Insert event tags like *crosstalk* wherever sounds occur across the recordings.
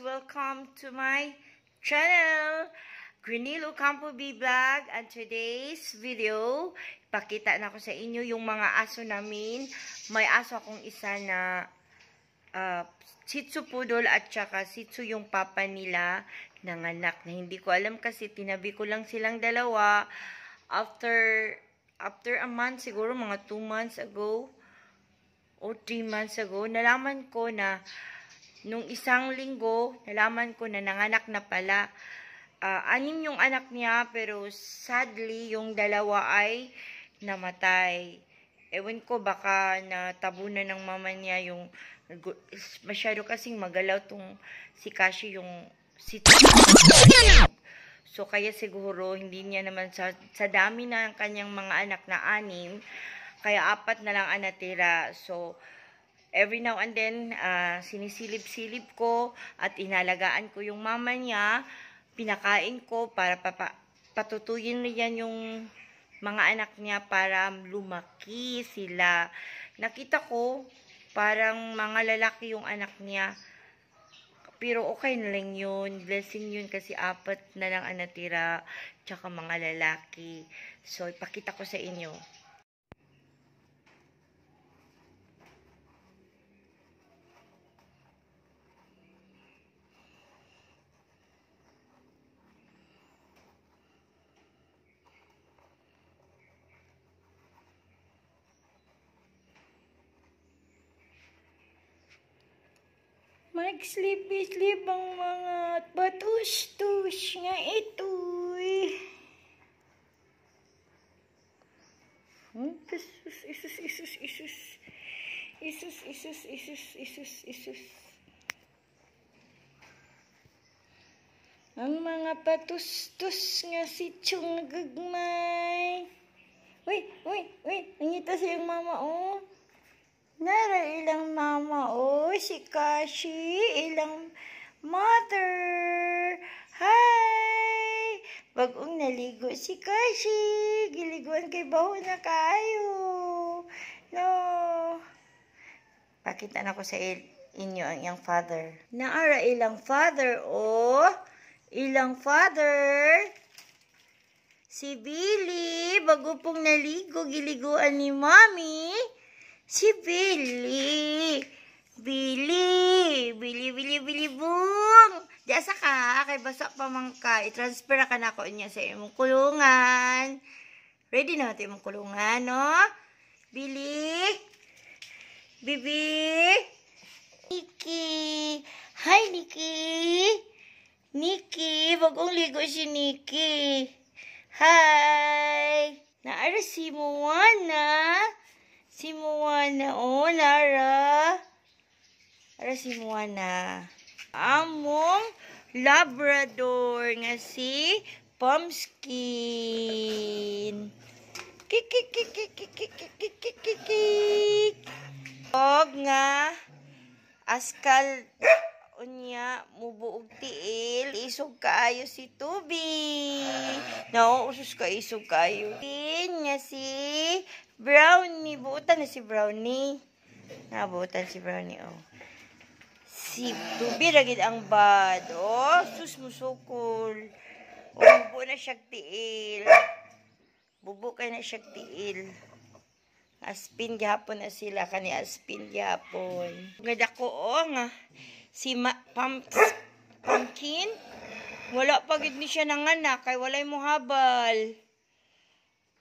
welcome to my channel, Grenilo Campo B Vlog. And today's video, pakita na ako sa inyo yung mga aso namin. May aso akong isa na uh, Sitsu Pudol at saka Sitsu yung papa nila ng anak na hindi ko alam kasi tinabi ko lang silang dalawa after after a month siguro mga 2 months ago or 3 months ago nalaman ko na Nung isang linggo, nalaman ko na nanganak na pala. Uh, anim yung anak niya, pero sadly, yung dalawa ay namatay. Ewan ko, baka natabunan ng mama niya yung... Masyado kasing magalaw tong si Kashi yung... Si so, kaya siguro, hindi niya naman sa, sa dami ng kanyang mga anak na anim, kaya apat na lang ang natira. So, every now and then, uh, sinisilip-silip ko at inalagaan ko yung mama niya. Pinakain ko para papa patutuyin niyan yung mga anak niya para lumaki sila. Nakita ko, parang mga lalaki yung anak niya. Pero okay na lang yun. Blessing yun kasi apat na lang ang natira. Tsaka mga lalaki. So, ipakita ko sa inyo. Mike sleepy-sleep ang mga batus tus nga ito. Hmm, isus, Isus, Isus, Isus. Isus, Isus, Isus, Isus, Isus. Hmm, ang mga patustus nga si Chung Gugmay. Uy, uy, uy. Nangita siyang mama, oh. Nara ilang mama o oh, si Kashi, ilang mother. Hi! Bagong naligo si Kashi. Giliguan kay baho na kayo. No. Pakita na ko sa inyo ang iyang father. Naara ilang father o oh, ilang father. Si Billy, bago pong naligo, giliguan ni mommy si Billy. Billy, Billy, Billy, Billy, Bung. Diasa ka, kay basa pa man ka. I-transfer ka na ko niya sa imong kulungan. Ready na ito imong kulungan, no? Billy? Bibi? Nikki? Hi, Nikki? Nikki, bagong ligo si Nikki. Hi! Naarasi mo, na? Simuha na. Oh, Lara. Lara, simuha na. Among Labrador nga si Pumpkin. Kikikikikikikikikikikik. Og nga askal unya mubuog tiil isog kaayo si Tubi nauusos ka isog kaayo din si Brownie buutan na si Brownie nabuutan ah, si Brownie oh si Tubi ragid ang bad oh sus musukol oh, Ubo na siya tiil bubo kay na siya tiil Aspin gihapon na sila kani aspin gihapon. Ngadako ko o oh, nga si Ma Pam Pumpkin. Wala pa gid ni siya nang anak kay walay mo habal.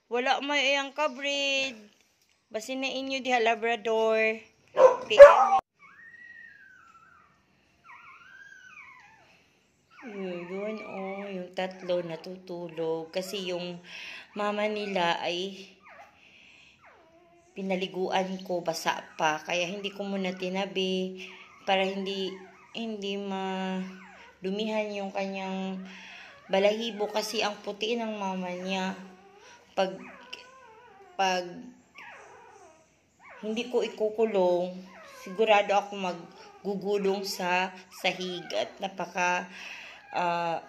Wala may iyang kabrid. Basin na inyo diha Labrador. PM. Yun, oh, yung tatlo natutulog kasi yung mama nila ay pinaliguan ko basa pa kaya hindi ko muna tinabi para hindi hindi ma madumihan yung kanyang balahibo kasi ang puti ng mama niya pag pag hindi ko ikukulong sigurado ako maggugulong sa sahig at napaka uh,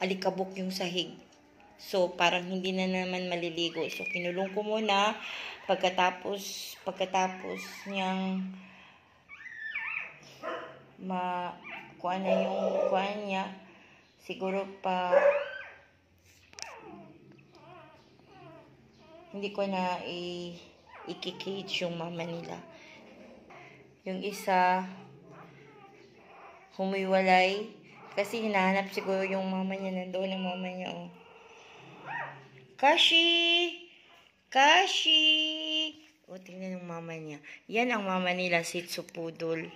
alikabok yung sahig so parang hindi na naman maliligo so kinulong ko muna pagkatapos pagkatapos niyang ma kuan na yung kuan niya siguro pa hindi ko na i ikikage yung mama nila yung isa humiwalay kasi hinahanap siguro yung mama niya nandoon ang mama niya oh Kashi Kashi o tingnan yung mama niya yan ang mama nila si Tsupudol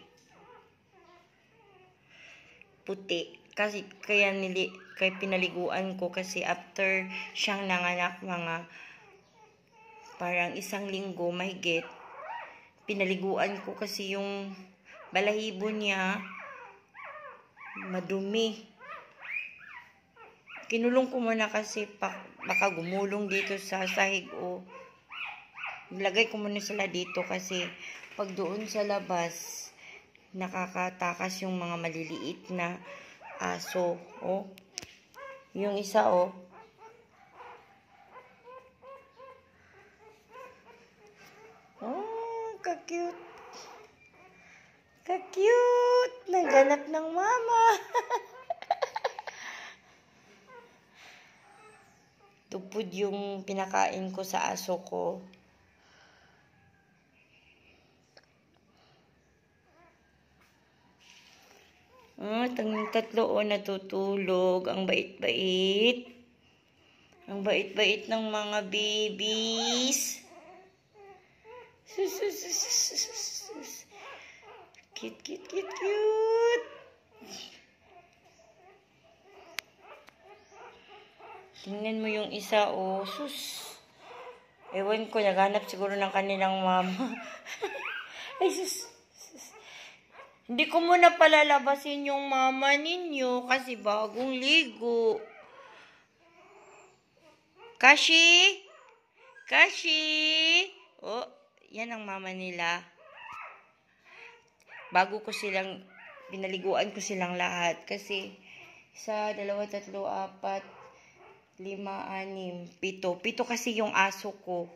puti. Kasi kaya nili, kaya pinaliguan ko kasi after siyang nanganak mga parang isang linggo mahigit, pinaliguan ko kasi yung balahibo niya madumi. Kinulong ko muna kasi pa, baka gumulong dito sa sahig o lagay ko muna sila dito kasi pag doon sa labas nakakatakas yung mga maliliit na aso. Oh. Yung isa, oh. Oh, ka-cute. Ka-cute! Nagganap ng mama. *laughs* Tupod yung pinakain ko sa aso ko. ang tatlo o oh, natutulog. Ang bait-bait. Ang bait-bait ng mga babies. Sus, sus, sus, sus, sus. Cute, cute, cute, cute. Tingnan mo yung isa, oh. Sus. Ewan ko, naghanap siguro ng kanilang mama. *laughs* Ay, sus. Hindi ko muna palalabasin yung mama ninyo kasi bagong ligo. Kashi? Kashi? Oh, yan ang mama nila. Bago ko silang, binaliguan ko silang lahat kasi sa dalawa, tatlo, apat, lima, anim, pito. Pito kasi yung aso ko.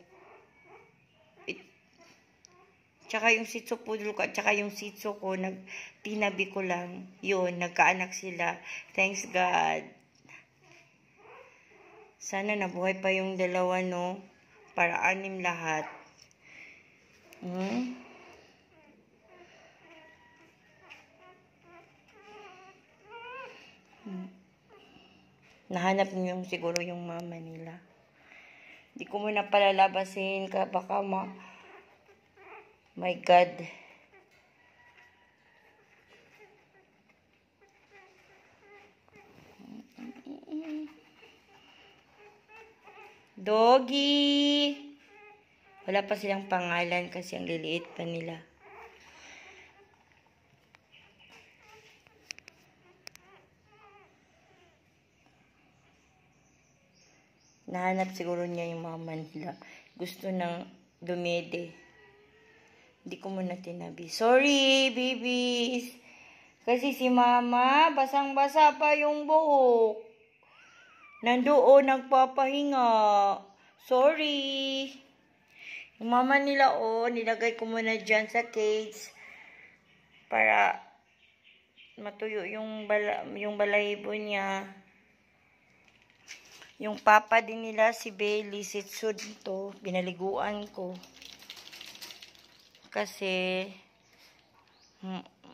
Tsaka yung sitso po, at tsaka yung sitso ko, nag, tinabi ko lang. Yun, nagkaanak sila. Thanks God. Sana nabuhay pa yung dalawa, no? Para anim lahat. hmm. Nahanap niyo siguro yung mama nila. Hindi ko muna palalabasin ka. Baka ma My God. Doggy! Wala pa silang pangalan kasi ang liliit pa nila. Nahanap siguro niya yung mama nila. Gusto ng dumede. Hindi ko muna tinabi. Sorry, babies. Kasi si mama, basang-basa pa yung buhok. Nandoon, nagpapahinga. Sorry. Yung mama nila, oh, nilagay ko muna dyan sa cage para matuyo yung, bala, yung balahibo niya. Yung papa din nila, si Bailey, si Tsud to, binaliguan ko kasi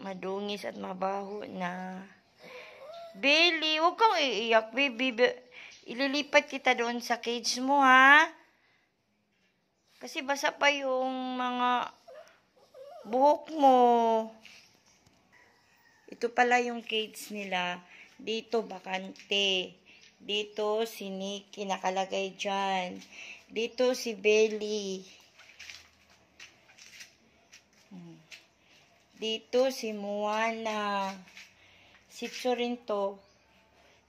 madungis at mabaho na. Bailey, huwag kang iiyak, baby. Ililipat kita doon sa cage mo, ha? Kasi basa pa yung mga buhok mo. Ito pala yung cage nila. Dito, bakante. Dito, si Nikki nakalagay dyan. Dito, si Bailey. Dito si Moana, si Sorrento,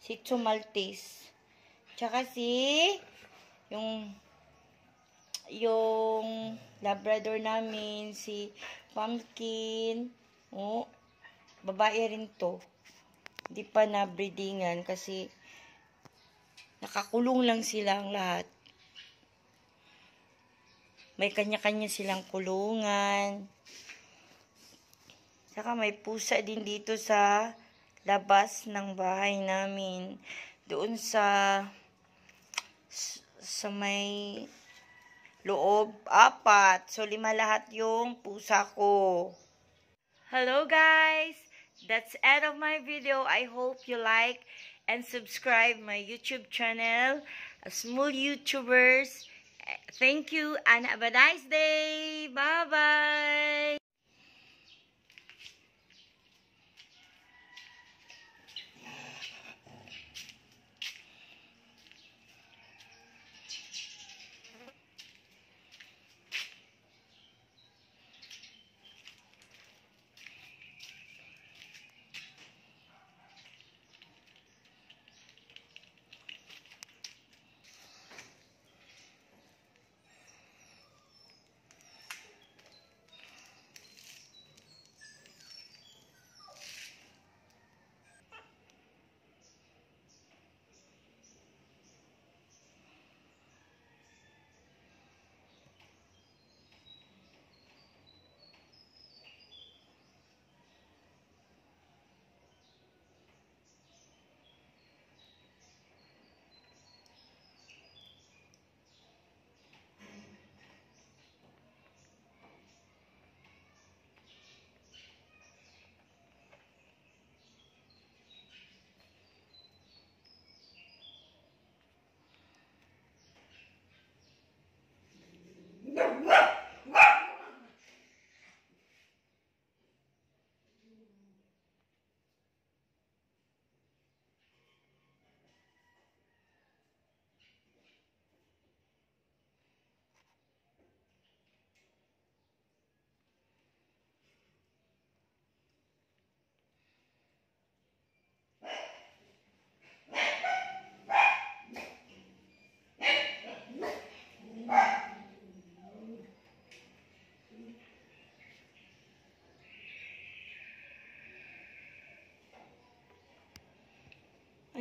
si Maltese, tsaka si yung yung labrador namin, si Pumpkin. Oh, babae rin to. Hindi pa na breedingan kasi nakakulong lang sila ang lahat. May kanya-kanya silang kulungan. Saka may pusa din dito sa labas ng bahay namin. Doon sa sa may loob, apat. So, lima lahat yung pusa ko. Hello guys! That's end of my video. I hope you like and subscribe my YouTube channel, Small YouTubers. Thank you and have a nice day. Bye-bye.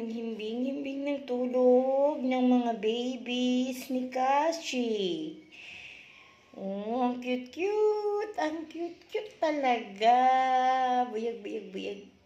himbing himbing ng tulog ng mga babies ni Kashi. Oh, ang cute-cute! Ang cute-cute talaga! Buyag, buyag, buyag.